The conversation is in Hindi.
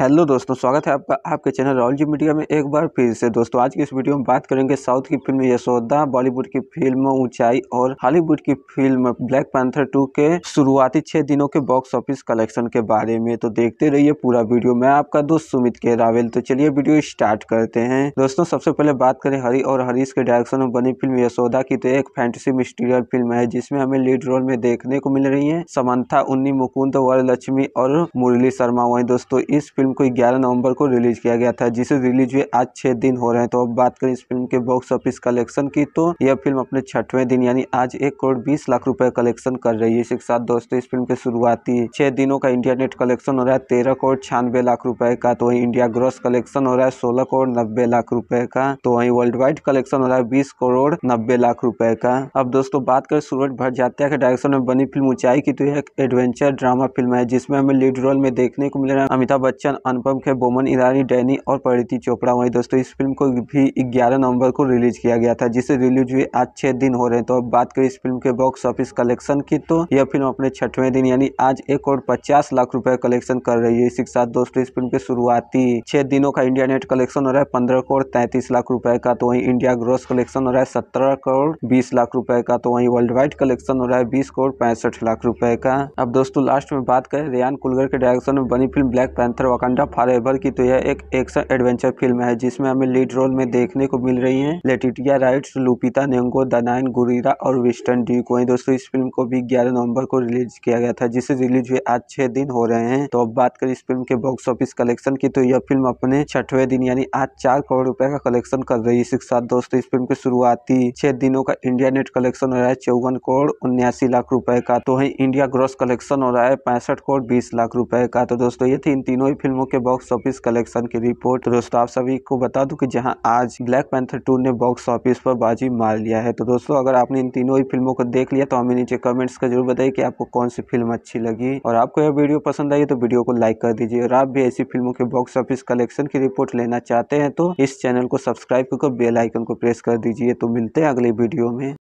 हेलो दोस्तों स्वागत है आपका आपके चैनल राहुल जी मीडिया में एक बार फिर से दोस्तों आज की इस वीडियो में बात करेंगे साउथ की फिल्म यशोदा बॉलीवुड की फिल्म ऊंचाई और हॉलीवुड की फिल्म ब्लैक पैंथर 2 के शुरुआती छह दिनों के बॉक्स ऑफिस कलेक्शन के बारे में तो देखते रहिए पूरा वीडियो मैं आपका दोस्त सुमित के रावेल तो चलिए वीडियो स्टार्ट करते हैं दोस्तों सबसे पहले बात करें हरी और हरीश के डायरेक्शन में बनी फिल्म यशोदा की तो एक फैंटेसी मिस्टीरियल फिल्म है जिसमें हमें लीड रोल में देखने को मिल रही है समन्था उन्नी मुकुंद वर लक्ष्मी और मुरली शर्मा वही दोस्तों इस फिल्म फिल्म को 11 नवंबर को रिलीज किया गया था जिसे रिलीज हुए आज छह दिन हो रहे हैं तो अब बात करें इस फिल्म के बॉक्स ऑफिस कलेक्शन की तो यह फिल्म अपने छठवें दिन यानी आज एक करोड़ बीस लाख रुपए कलेक्शन कर रही है इसके साथ दोस्तों इस फिल्म के शुरुआती छह दिनों का इंडिया नेट कलेक्शन हो रहा है तेरह करोड़ छियानवे लाख रुपए का तो इंडिया ग्रॉस कलेक्शन हो रहा है सोलह करोड़ नब्बे लाख रुपए का तो वही वर्ल्ड वाइड कलेक्शन हो रहा है बीस करोड़ नब्बे लाख रुपए का अब दोस्तों बात करें सूरज भटजात्या के डायरेक्शन में बनी फिल्म ऊंचाई की तो यह एक एडवेंचर ड्रामा फिल्म है जिसमें हमें लीड रोल में देखने को मिल रहा है अमिताभ बच्चन एक्शन अनुपम खेर बोमन ईरानी डैनी और परिति चोपड़ा वहीं दोस्तों इस फिल्म को भी 11 नवंबर को रिलीज किया गया था जिसे रिलीज हुए आज छह दिन हो रहे हैं तो अब बात करें इस फिल्म के बॉक्स ऑफिस कलेक्शन की तो यह फिल्म अपने छठवें दिन यानी आज एक करोड़ पचास लाख रुपए कलेक्शन कर रही है इसी के साथ दोस्तों इस फिल्म के शुरुआती छह दिनों का इंडिया नेट कलेक्शन हो रहा है पंद्रह करोड़ तैंतीस लाख रुपए का तो वही इंडिया ग्रोस कलेक्शन हो रहा है सत्रह करोड़ बीस लाख रुपए का तो वही वर्ल्ड वाइड कलेक्शन हो रहा है बीस करोड़ पैंसठ लाख रुपए का अब दोस्तों लास्ट में बात करें रियान कुलगर के डायरेक्शन में बनी film Black Panther forever की तो यह एक एक्शन एडवेंचर फिल्म है जिसमें हमें लीड रोल में देखने को मिल रही हैं लेटिटिया राइट्स लुपिता नेंगो दनायन गुरीरा और वेस्टर्न डी को दोस्तों इस फिल्म को भी ग्यारह नवंबर को रिलीज किया गया था जिसे रिलीज हुए आज छह दिन हो रहे हैं तो अब बात करें इस फिल्म के बॉक्स ऑफिस कलेक्शन की तो यह फिल्म अपने छठवें दिन यानी आज चार करोड़ रुपए का कलेक्शन कर रही है इसके साथ दोस्तों इस फिल्म की शुरुआती छह दिनों का इंडिया नेट कलेक्शन हो रहा है चौवन करोड़ उन्यासी लाख रुपए का तो वही इंडिया ग्रॉस कलेक्शन हो रहा है पैंसठ करोड़ बीस लाख रुपए का तो दोस्तों ये थी इन तीनों ही फिल्म फिल्मों के बॉक्स ऑफिस कलेक्शन की रिपोर्ट तो दोस्तों आप सभी को बता दूं कि जहां आज ब्लैक पैंथर टू ने बॉक्स ऑफिस पर बाजी मार लिया है तो दोस्तों अगर आपने इन तीनों ही फिल्मों को देख लिया तो हमें नीचे कमेंट्स का जरूर बताइए कि आपको कौन सी फिल्म अच्छी लगी और आपको यह वीडियो पसंद आई तो वीडियो को लाइक कर दीजिए और आप भी ऐसी फिल्मों के बॉक्स ऑफिस कलेक्शन की रिपोर्ट लेना चाहते हैं तो इस चैनल को सब्सक्राइब करके बेलाइकन को प्रेस कर दीजिए तो मिलते हैं अगले वीडियो में